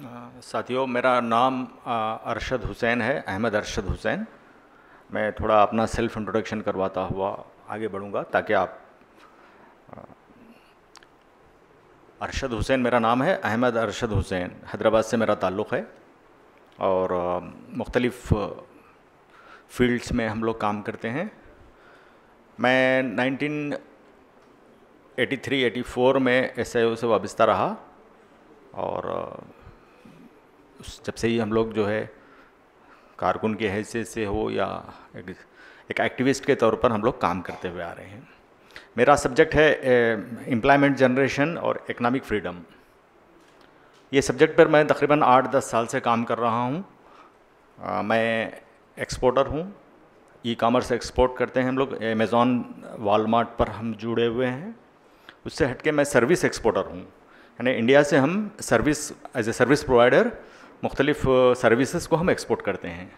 साथियों मेरा नाम अरशद हुसैन है अहमद अरशद हुसैन मैं थोड़ा अपना सेल्फ इंट्रोडक्शन करवाता हुआ आगे बढ़ूँगा ताकि आप अरशद हुसैन मेरा नाम है अहमद अरशद हुसैन हैदराबाद से मेरा ताल्लुक़ है और मुख्तलफ़ फील्ड्स में हम लोग काम करते हैं मैं 1983-84 में एस से वाबस्ता रहा और उस जब से ही हम लोग जो है कारकुन की हैसियत से हो या एक, एक एक्टिविस्ट के तौर पर हम लोग काम करते हुए आ रहे हैं मेरा सब्जेक्ट है एम्प्लॉयमेंट जनरेशन और इकनॉमिक फ्रीडम ये सब्जेक्ट पर मैं तकरीबन आठ दस साल से काम कर रहा हूँ मैं एक्सपोर्टर हूँ ई कामर्स एक्सपोर्ट करते हैं हम लोग अमेज़ॉन वालमार्ट पर हम जुड़े हुए हैं उससे हटके मैं सर्विस एक्सपोर्टर हूँ यानी इंडिया से हम service as a service provider मुख्तलिफ सर्विसेज को हम एक्सपोर्ट करते हैं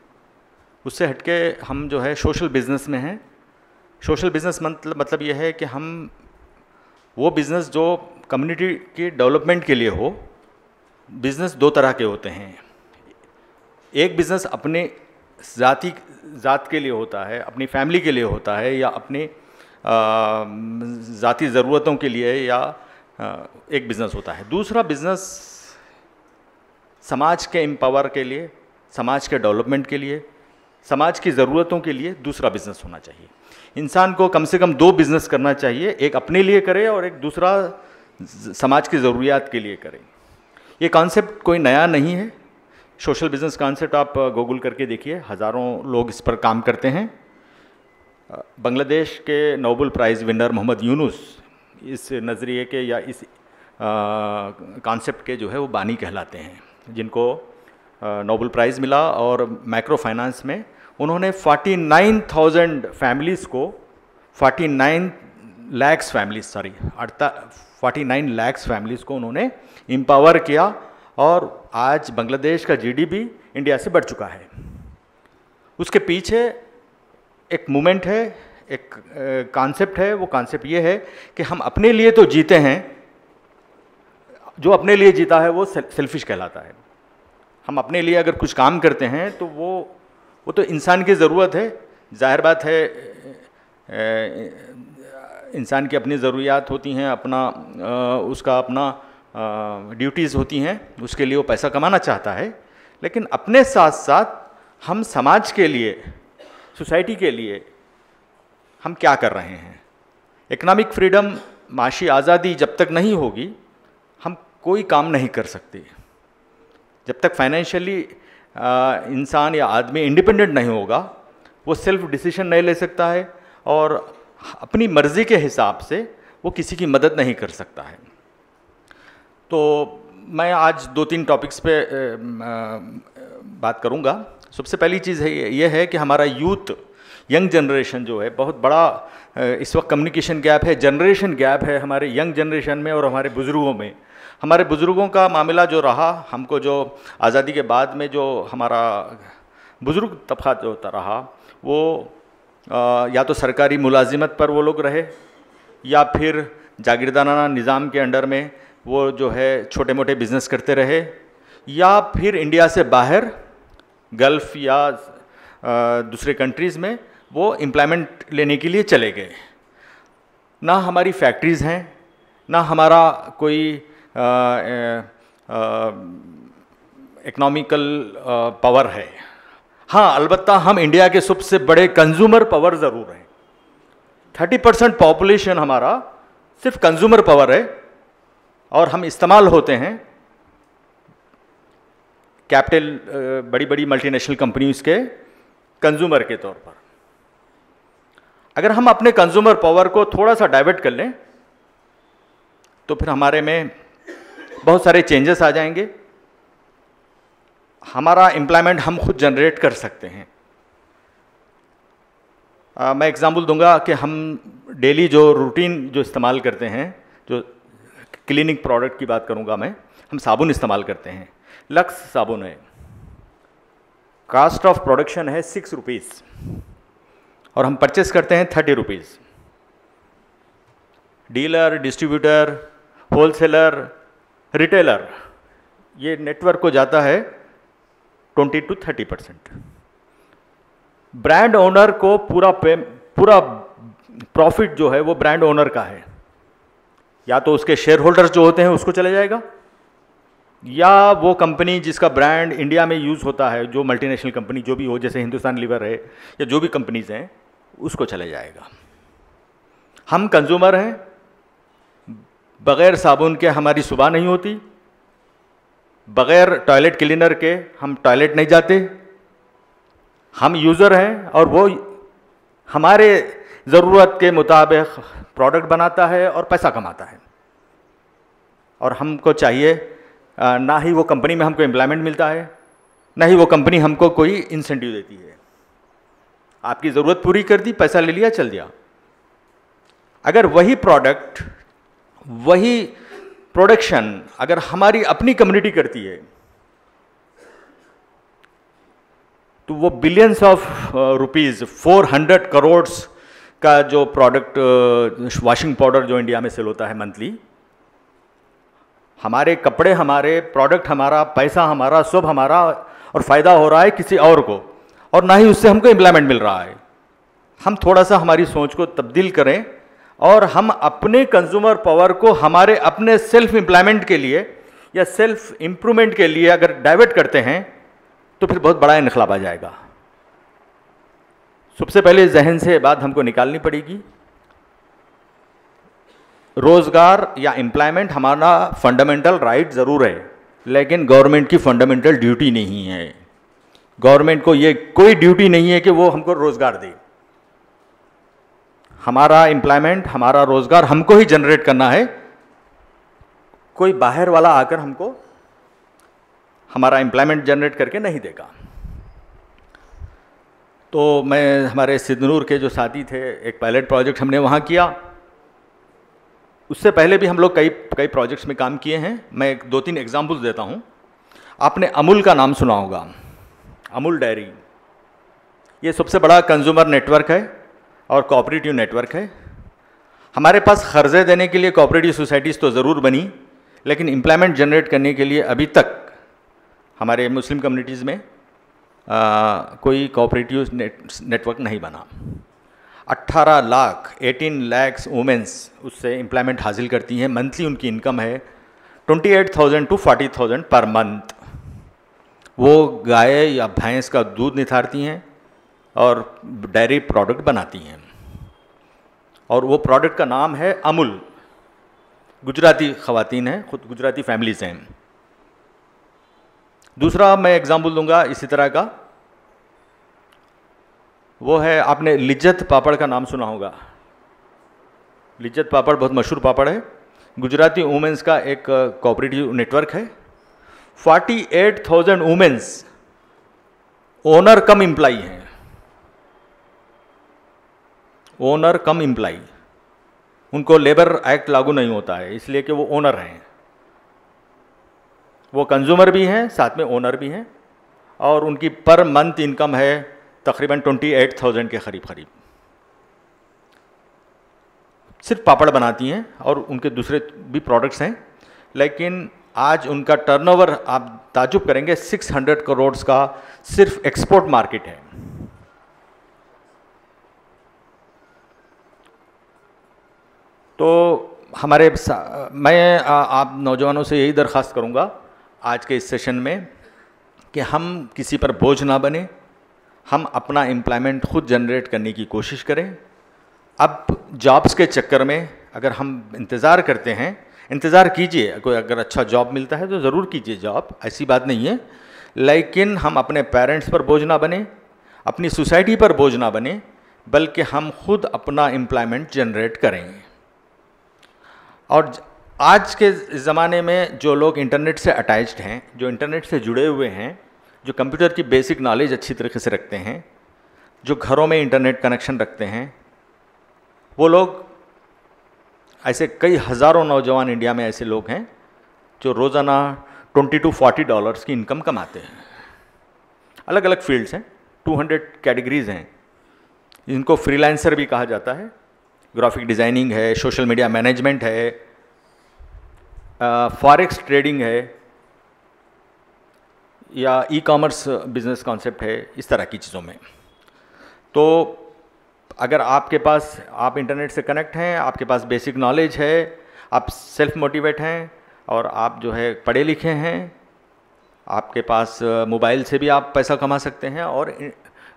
उससे हट के हम जो है सोशल बिज़नेस में हैं सोशल बिज़नेस मतलब मतलब यह है कि हम वो बिज़नेस जो कम्युनिटी के डेवलपमेंट के लिए हो बिज़नेस दो तरह के होते हैं एक बिज़नेस अपने जाति जात के लिए होता है अपनी फैमिली के लिए होता है या अपने ज़ाती ज़रूरतों के लिए या एक बिज़नेस होता है दूसरा बिज़नेस समाज के एम्पावर के लिए समाज के डेवलपमेंट के लिए समाज की ज़रूरतों के लिए दूसरा बिज़नेस होना चाहिए इंसान को कम से कम दो बिज़नेस करना चाहिए एक अपने लिए करे और एक दूसरा समाज की ज़रूरियात के लिए करे ये कॉन्सेप्ट कोई नया नहीं है सोशल बिज़नेस कॉन्सेप्ट आप गूगल uh, करके देखिए हज़ारों लोग इस पर काम करते हैं बांग्लादेश uh, के Nobel prize winner Mohammad Yunus इस नज़रिए के या इस कॉन्सेप्ट uh, के जो है वो बानी कहलाते हैं जिनको नोबल प्राइज़ मिला और माइक्रो फाइनेंस में उन्होंने 49,000 फैमिलीज़ को 49 लैक्स फैमिलीज सॉरी अड़ता फोर्टी नाइन लैक्स फैमिलीज़ को उन्होंने एम्पावर किया और आज बांग्लादेश का जीडीपी इंडिया से बढ़ चुका है उसके पीछे एक मूवमेंट है एक कॉन्सेप्ट है वो कॉन्सेप्ट ये है कि हम अपने लिए तो जीते हैं जो अपने लिए जीता है वो सेल्फिश कहलाता है हम अपने लिए अगर कुछ काम करते हैं तो वो वो तो इंसान की ज़रूरत है जाहिर बात है इंसान की अपनी ज़रूरियात होती हैं अपना उसका अपना ड्यूटीज़ होती हैं उसके लिए वो पैसा कमाना चाहता है लेकिन अपने साथ साथ हम समाज के लिए सोसाइटी के लिए हम क्या कर रहे हैं इकनॉमिक फ्रीडम माशी आज़ादी जब तक नहीं होगी हम कोई काम नहीं कर सकते जब तक फाइनेंशियली इंसान या आदमी इंडिपेंडेंट नहीं होगा वो सेल्फ डिसीशन नहीं ले सकता है और अपनी मर्ज़ी के हिसाब से वो किसी की मदद नहीं कर सकता है तो मैं आज दो तीन टॉपिक्स पे बात करूँगा सबसे पहली चीज़ है ये है कि हमारा यूथ यंग जनरेशन जो है बहुत बड़ा इस वक्त कम्युनिकेशन गैप है जनरेशन गैप है हमारे यंग जनरेशन में और हमारे बुज़ुर्गों में हमारे बुज़ुर्गों का मामला जो रहा हमको जो आज़ादी के बाद में जो हमारा बुज़ुर्ग तबका जो रहा वो आ, या तो सरकारी मुलाजिमत पर वो लोग रहे या फिर जागीरदाना निज़ाम के अंडर में वो जो है छोटे मोटे बिज़नेस करते रहे या फिर इंडिया से बाहर गल्फ़ या दूसरे कंट्रीज़ में वो एम्प्लॉयमेंट लेने के लिए चले गए ना हमारी फैक्ट्रीज़ हैं ना हमारा कोई इकोनॉमिकल पावर है हाँ अलबत् हम इंडिया के सबसे बड़े कंज्यूमर पावर ज़रूर हैं थर्टी परसेंट पॉपुलेशन हमारा सिर्फ कंज्यूमर पावर है और हम इस्तेमाल होते हैं कैपिटल बड़ी बड़ी मल्टीनेशनल कंपनीज के कंज्यूमर के तौर पर अगर हम अपने कंज्यूमर पावर को थोड़ा सा डाइवर्ट कर लें तो फिर हमारे में बहुत सारे चेंजेस आ जाएंगे हमारा एम्प्लॉयमेंट हम खुद जनरेट कर सकते हैं आ, मैं एग्ज़ाम्पल दूंगा कि हम डेली जो रूटीन जो इस्तेमाल करते हैं जो क्लीनिंग प्रोडक्ट की बात करूंगा मैं हम साबुन इस्तेमाल करते हैं लक्स साबुन है कास्ट ऑफ प्रोडक्शन है सिक्स रुपीज़ और हम परचेस करते हैं thirty rupees dealer distributor wholesaler retailer ये नेटवर्क को जाता है 20 टू 30 परसेंट ब्रांड ओनर को पूरा पे पूरा प्रॉफिट जो है वो ब्रांड ओनर का है या तो उसके शेयर होल्डर जो होते हैं उसको चले जाएगा या वो कंपनी जिसका ब्रांड इंडिया में यूज़ होता है जो मल्टीनेशनल कंपनी जो भी हो जैसे हिंदुस्तान लीवर है या जो भी कंपनीज हैं उसको चले जाएगा हम कंज्यूमर हैं बग़ैर साबुन के हमारी सुबह नहीं होती बग़ैर टॉयलेट क्लीनर के हम टॉयलेट नहीं जाते हम यूज़र हैं और वो हमारे ज़रूरत के मुताबिक प्रोडक्ट बनाता है और पैसा कमाता है और हमको चाहिए ना ही वो कंपनी में हमको एम्प्लॉयमेंट मिलता है ना ही वो कंपनी हमको कोई इंसेंटिव देती है आपकी ज़रूरत पूरी कर दी पैसा ले लिया चल दिया अगर वही प्रोडक्ट वही प्रोडक्शन अगर हमारी अपनी कम्युनिटी करती है तो वो बिलियंस ऑफ रुपीज़ 400 करोड़ का जो प्रोडक्ट वॉशिंग पाउडर जो इंडिया में सेल होता है मंथली हमारे कपड़े हमारे प्रोडक्ट हमारा पैसा हमारा सब हमारा और फ़ायदा हो रहा है किसी और को और ना ही उससे हमको इम्प्लॉयमेंट मिल रहा है हम थोड़ा सा हमारी सोच को तब्दील करें और हम अपने कंज्यूमर पावर को हमारे अपने सेल्फ एम्प्लॉयमेंट के लिए या सेल्फ इम्प्रूवमेंट के लिए अगर डाइवर्ट करते हैं तो फिर बहुत बड़ा इनखलाब आ जाएगा सबसे पहले जहन से बात हमको निकालनी पड़ेगी रोजगार या एम्प्लॉयमेंट हमारा फंडामेंटल राइट ज़रूर है लेकिन गवर्नमेंट की फंडामेंटल ड्यूटी नहीं है गवर्नमेंट को ये कोई ड्यूटी नहीं है कि वो हमको रोज़गार दे हमारा एम्प्लॉयमेंट हमारा रोज़गार हमको ही जनरेट करना है कोई बाहर वाला आकर हमको हमारा एम्प्लॉयमेंट जनरेट करके नहीं देगा तो मैं हमारे सिद्धनूर के जो साथी थे एक पायलट प्रोजेक्ट हमने वहाँ किया उससे पहले भी हम लोग कई कई प्रोजेक्ट्स में काम किए हैं मैं एक दो तीन एग्जाम्पल्स देता हूँ आपने अमूल का नाम सुना होगा अमूल डायरी ये सबसे बड़ा कंज्यूमर नेटवर्क है और कॉपरेटिव नेटवर्क है हमारे पास कर्जे देने के लिए कॉपरेटिव सोसाइटीज़ तो ज़रूर बनी लेकिन इम्प्लॉयमेंट जनरेट करने के लिए अभी तक हमारे मुस्लिम कम्युनिटीज़ में आ, कोई कॉपरेटिव नेट, नेटवर्क नहीं बना 18 लाख 18 लैक्स वुमेंस उससे इम्प्लॉयमेंट हासिल करती हैं मंथली उनकी इनकम है 28,000 टू 40,000 पर मंथ वो गाय या भैंस का दूध निथारती हैं और डेयरी प्रोडक्ट बनाती हैं और वो प्रोडक्ट का नाम है अमूल गुजराती ख़वातीन हैं खुद गुजराती फैमिलीज़ हैं दूसरा मैं एग्ज़ाम्पल दूंगा इसी तरह का वो है आपने लिज्जत पापड़ का नाम सुना होगा लिज्जत पापड़ बहुत मशहूर पापड़ है गुजराती वुमेंस का एक कोऑपरेटिव नेटवर्क है 48,000 वुमेंस ओनर कम एम्प्लाई हैं ओनर कम इम्प्लाई उनको लेबर एक्ट लागू नहीं होता है इसलिए कि वो ओनर हैं वो कंज्यूमर भी हैं साथ में ओनर भी हैं और उनकी पर मंथ इनकम है तकरीबन ट्वेंटी एट थाउजेंड के करीब करीब सिर्फ पापड़ बनाती हैं और उनके दूसरे भी प्रोडक्ट्स हैं लेकिन आज उनका टर्नओवर आप ताजुब करेंगे सिक्स हंड्रेड करोड़ का सिर्फ एक्सपोर्ट मार्केट है तो हमारे मैं आप नौजवानों से यही दरख्वास्त करूँगा आज के इस सेशन में कि हम किसी पर बोझ ना बने हम अपना एम्प्लॉयमेंट खुद जनरेट करने की कोशिश करें अब जॉब्स के चक्कर में अगर हम इंतज़ार करते हैं इंतज़ार कीजिए कोई अगर अच्छा जॉब मिलता है तो ज़रूर कीजिए जॉब ऐसी बात नहीं है लेकिन हम अपने पेरेंट्स पर बोझ ना बने अपनी सोसाइटी पर बोझ ना बने बल्कि हम खुद अपना एम्प्लॉयमेंट जनरेट करेंगे और आज के ज़माने में जो लोग इंटरनेट से अटैच्ड हैं जो इंटरनेट से जुड़े हुए हैं जो कंप्यूटर की बेसिक नॉलेज अच्छी तरीके से रखते हैं जो घरों में इंटरनेट कनेक्शन रखते हैं वो लोग ऐसे कई हज़ारों नौजवान इंडिया में ऐसे लोग हैं जो रोज़ाना 20 टू 40 डॉलर्स की इनकम कमाते हैं अलग अलग फील्ड्स हैं 200 कैटेगरीज हैं इनको फ्रीलांसर भी कहा जाता है ग्राफिक डिज़ाइनिंग है सोशल मीडिया मैनेजमेंट है फॉरेक्स ट्रेडिंग है या ई कॉमर्स बिजनेस कॉन्सेप्ट है इस तरह की चीज़ों में तो अगर आपके पास आप इंटरनेट से कनेक्ट हैं आपके पास बेसिक नॉलेज है आप सेल्फ मोटिवेट हैं और आप जो है पढ़े लिखे हैं आपके पास मोबाइल से भी आप पैसा कमा सकते हैं और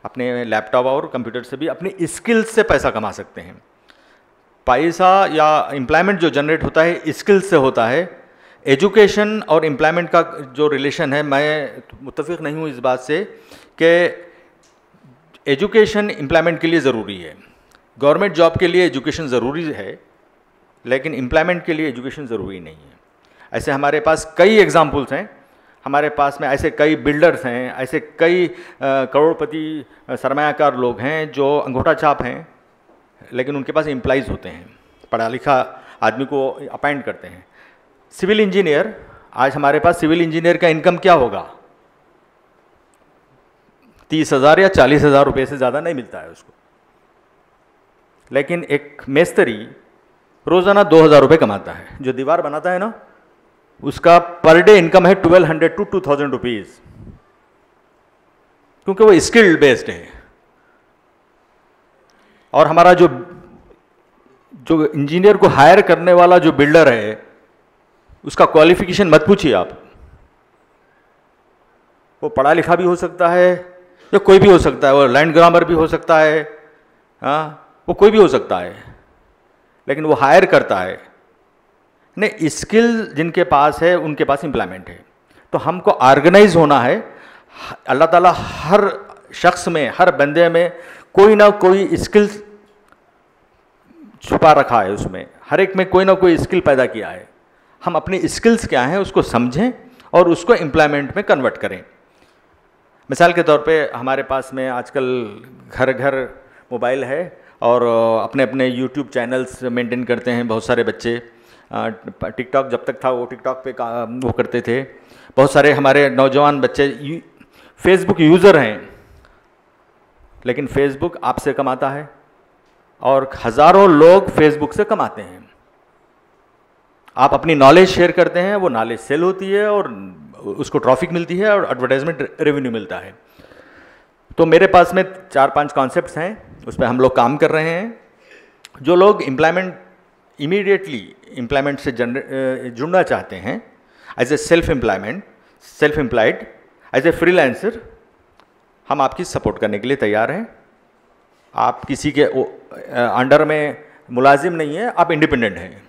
अपने लैपटॉप और कंप्यूटर से भी अपनी स्किल्स से पैसा कमा सकते हैं पैसा या एम्प्लॉयमेंट जो जनरेट होता है स्किल से होता है एजुकेशन और एम्प्लॉयमेंट का जो रिलेशन है मैं मुतफिक नहीं हूँ इस बात से कि एजुकेशन एम्प्लॉयमेंट के लिए ज़रूरी है गवर्नमेंट जॉब के लिए एजुकेशन ज़रूरी है लेकिन एम्प्लॉयमेंट के लिए एजुकेशन ज़रूरी नहीं है ऐसे हमारे पास कई एग्जाम्पल्स हैं हमारे पास में ऐसे कई बिल्डर्स हैं ऐसे कई करोड़पति सरमायाकार लोग हैं जो अंगूठा छाप हैं लेकिन उनके पास एम्प्लाइज होते हैं पढ़ा लिखा आदमी को अपॉइंट करते हैं सिविल इंजीनियर आज हमारे पास सिविल इंजीनियर का इनकम क्या होगा तीस हज़ार या चालीस हज़ार रुपये से ज़्यादा नहीं मिलता है उसको लेकिन एक मेस्तरी रोज़ाना दो हज़ार रुपये कमाता है जो दीवार बनाता है ना उसका पर डे इनकम है twelve hundred to two thousand rupees क्योंकि वो स्किल्ड बेस्ड है और हमारा जो जो इंजीनियर को हायर करने वाला जो बिल्डर है उसका क्वालिफिकेशन मत पूछिए आप वो पढ़ा लिखा भी हो सकता है या कोई भी हो सकता है वो लैंड ग्रामर भी हो सकता है हाँ वो कोई भी हो सकता है लेकिन वो हायर करता है नहीं स्किल जिनके पास है उनके पास इम्प्लायमेंट है तो हमको ऑर्गेनाइज होना है अल्लाह ताला हर शख्स में हर बंदे में कोई ना कोई स्किल छुपा रखा है उसमें हर एक में कोई ना कोई स्किल पैदा किया है हम अपनी स्किल्स क्या हैं उसको समझें और उसको एम्प्लॉयमेंट में कन्वर्ट करें मिसाल के तौर पे हमारे पास में आजकल घर घर मोबाइल है और अपने अपने यूट्यूब चैनल्स मेंटेन करते हैं बहुत सारे बच्चे टिकटॉक जब तक था वो टिकटॉक पे वो करते थे बहुत सारे हमारे नौजवान बच्चे फेसबुक यूज़र हैं लेकिन फेसबुक आपसे कमाता है और हज़ारों लोग फेसबुक से कमाते हैं आप अपनी नॉलेज शेयर करते हैं वो नॉलेज सेल होती है और उसको ट्रॉफिक मिलती है और एडवर्टाइजमेंट रेवेन्यू मिलता है तो मेरे पास में चार पांच कॉन्सेप्ट्स हैं उस पर हम लोग काम कर रहे हैं जो लोग इम्प्लायमेंट इमीडिएटली इम्प्लायमेंट से जुड़ना चाहते हैं as a self employment self employed as a freelancer हम आपकी सपोर्ट करने के लिए तैयार हैं आप किसी के अंडर में मुलाजिम नहीं है आप इंडिपेंडेंट हैं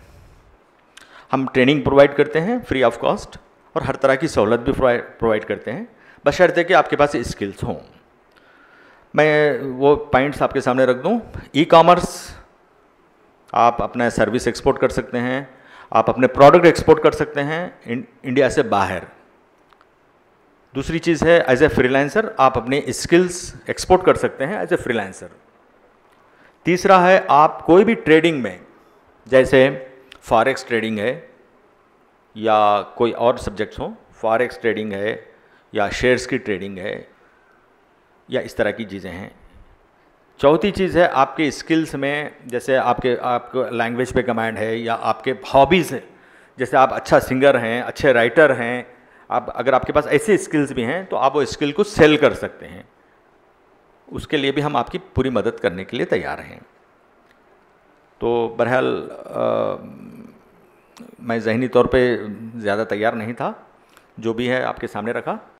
हम ट्रेनिंग प्रोवाइड करते हैं फ्री ऑफ कॉस्ट और हर तरह की सहूलत भी प्रोवाइड करते हैं बशर्ते कि आपके पास स्किल्स हों मैं वो पॉइंट्स आपके सामने रख दूँ ई कॉमर्स आप अपना सर्विस एक्सपोर्ट कर सकते हैं आप अपने प्रोडक्ट एक्सपोर्ट कर सकते हैं इंडिया से बाहर दूसरी चीज़ है एज ए फ्रीलांसर आप अपने स्किल्स एक्सपोर्ट कर सकते हैं एज ए फ्रीलांसर तीसरा है आप कोई भी ट्रेडिंग में जैसे फॉरेक्स ट्रेडिंग है या कोई और सब्जेक्ट्स हो फॉरेक्स ट्रेडिंग है या शेयर्स की ट्रेडिंग है या इस तरह की चीज़ें हैं चौथी चीज़ है आपके स्किल्स में जैसे आपके आपको लैंग्वेज पे कमांड है या आपके हॉबीज़ हैं जैसे आप अच्छा सिंगर हैं अच्छे राइटर हैं आप अगर आपके पास ऐसे स्किल्स भी हैं तो आप वो स्किल को सेल कर सकते हैं उसके लिए भी हम आपकी पूरी मदद करने के लिए तैयार हैं तो बहरहाल मैं जहनी तौर पे ज़्यादा तैयार नहीं था जो भी है आपके सामने रखा